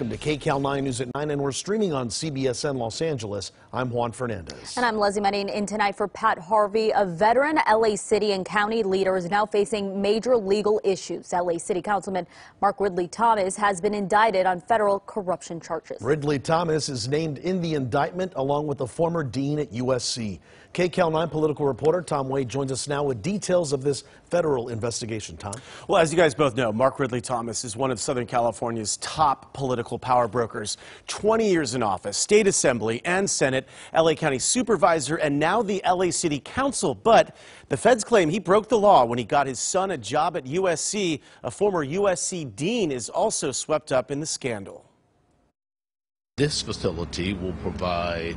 Welcome to KCAL 9 News at 9, and we're streaming on CBSN Los Angeles. I'm Juan Fernandez. And I'm Leslie Manning in tonight for Pat Harvey. A veteran LA City and County leader is now facing major legal issues. LA City Councilman Mark Ridley Thomas has been indicted on federal corruption charges. Ridley Thomas is named in the indictment along with the former dean at USC. KCAL 9 political reporter Tom Wade joins us now with details of this federal investigation. Tom? Well, as you guys both know, Mark Ridley Thomas is one of Southern California's top political political power brokers. 20 years in office, state assembly and Senate, LA County supervisor, and now the LA City Council. But the feds claim he broke the law when he got his son a job at USC. A former USC dean is also swept up in the scandal. This facility will provide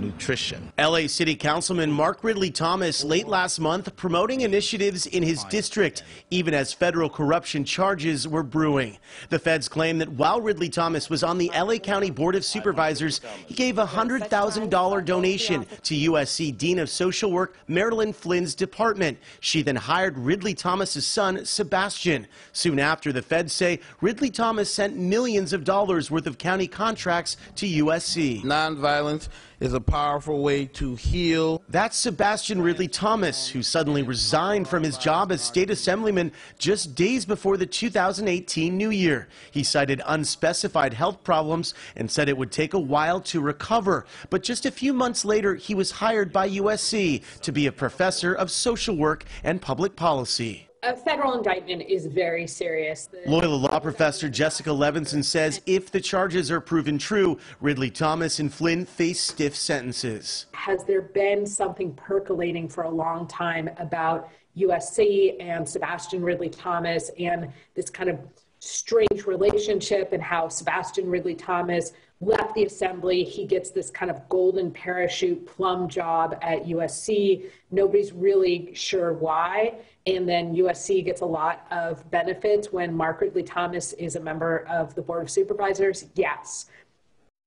nutrition. LA City Councilman Mark Ridley Thomas late last month promoting initiatives in his district, even as federal corruption charges were brewing. The feds claim that while Ridley Thomas was on the LA County Board of Supervisors, he gave a $100,000 donation to USC Dean of Social Work Marilyn Flynn's department. She then hired Ridley Thomas's son, Sebastian. Soon after, the feds say Ridley Thomas sent millions of dollars worth of county contracts to USC. Nonviolence is a powerful way to heal. That's Sebastian Ridley Thomas, who suddenly resigned from his job as state assemblyman just days before the 2018 new year. He cited unspecified health problems and said it would take a while to recover. But just a few months later, he was hired by USC to be a professor of social work and public policy a federal indictment is very serious. The Loyola law professor Jessica Levinson says if the charges are proven true, Ridley Thomas and Flynn face stiff sentences. Has there been something percolating for a long time about USC and Sebastian Ridley Thomas and this kind of strange relationship and how Sebastian Ridley Thomas left the assembly. He gets this kind of golden parachute plum job at USC. Nobody's really sure why. And then USC gets a lot of benefits when Mark Ridley Thomas is a member of the Board of Supervisors. Yes.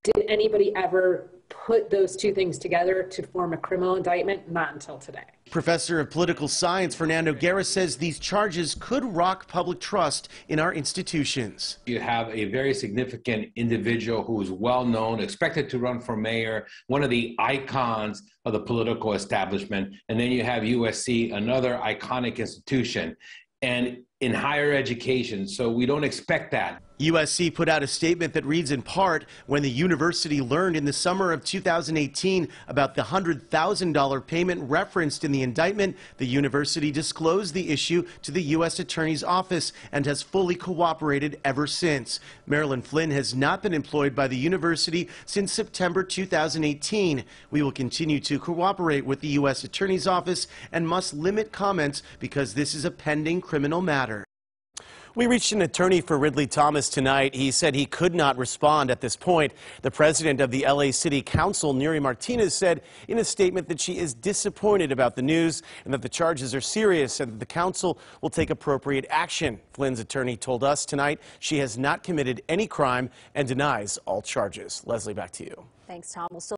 Did anybody ever put those two things together to form a criminal indictment, not until today. Professor of Political Science Fernando Guerra says these charges could rock public trust in our institutions. You have a very significant individual who is well known, expected to run for mayor, one of the icons of the political establishment. And then you have USC, another iconic institution. And in higher education, so we don't expect that. USC put out a statement that reads in part when the university learned in the summer of 2018 about the $100,000 payment referenced in the indictment, the university disclosed the issue to the U.S. Attorney's Office and has fully cooperated ever since. Marilyn Flynn has not been employed by the university since September 2018. We will continue to cooperate with the U.S. Attorney's Office and must limit comments because this is a pending criminal matter. We reached an attorney for Ridley Thomas tonight. He said he could not respond at this point. The president of the LA City Council, Neri Martinez, said in a statement that she is disappointed about the news and that the charges are serious and that the council will take appropriate action. Flynn's attorney told us tonight she has not committed any crime and denies all charges. Leslie, back to you. Thanks, Tom. We'll